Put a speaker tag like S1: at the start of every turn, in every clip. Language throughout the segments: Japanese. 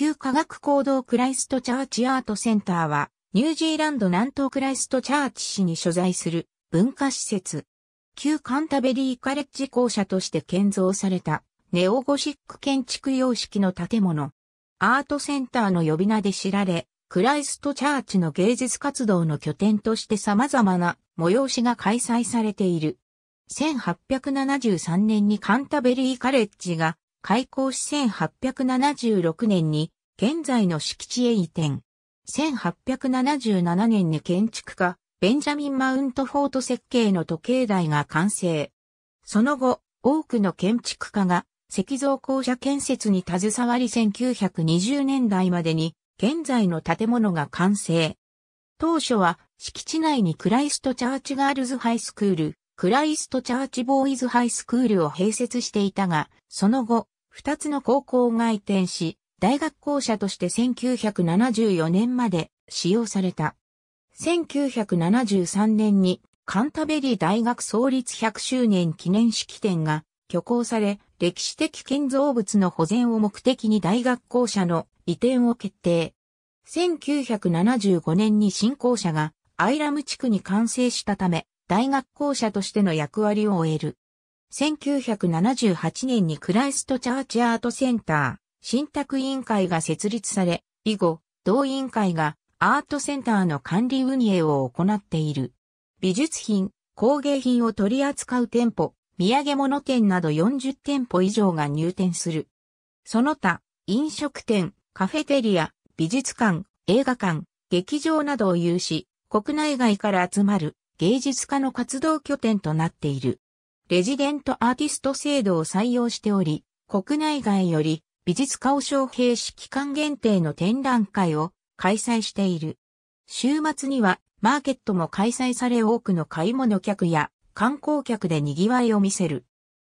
S1: 旧科学行動クライストチャーチアートセンターは、ニュージーランド南東クライストチャーチ市に所在する文化施設。旧カンタベリーカレッジ校舎として建造されたネオゴシック建築様式の建物。アートセンターの呼び名で知られ、クライストチャーチの芸術活動の拠点として様々な催しが開催されている。1873年にカンタベリーカレッジが開港し1876年に現在の敷地へ移転。1877年に建築家、ベンジャミン・マウントフォート設計の時計台が完成。その後、多くの建築家が石造校舎建設に携わり1920年代までに現在の建物が完成。当初は敷地内にクライストチャーチガールズハイスクール、クライストチャーチボーイズハイスクールを併設していたが、その後、二つの高校が移転し、大学校舎として1974年まで使用された。1973年にカンタベリー大学創立100周年記念式典が挙行され、歴史的建造物の保全を目的に大学校舎の移転を決定。1975年に新校舎がアイラム地区に完成したため、大学校舎としての役割を終える。1978年にクライストチャーチアートセンター、新宅委員会が設立され、以後、同委員会がアートセンターの管理運営を行っている。美術品、工芸品を取り扱う店舗、土産物店など40店舗以上が入店する。その他、飲食店、カフェテリア、美術館、映画館、劇場などを有し、国内外から集まる芸術家の活動拠点となっている。レジデントアーティスト制度を採用しており、国内外より美術家を招聘し期間限定の展覧会を開催している。週末にはマーケットも開催され多くの買い物客や観光客で賑わいを見せる。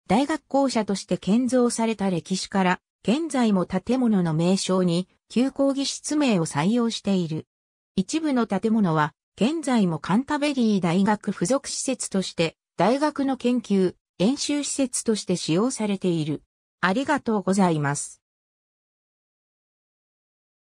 S1: 大学校舎として建造された歴史から現在も建物の名称に旧講義室名を採用している。一部の建物は現在もカンタベリー大学附属施設として、大学の研究、演習施設として使用されている。ありがとうございます。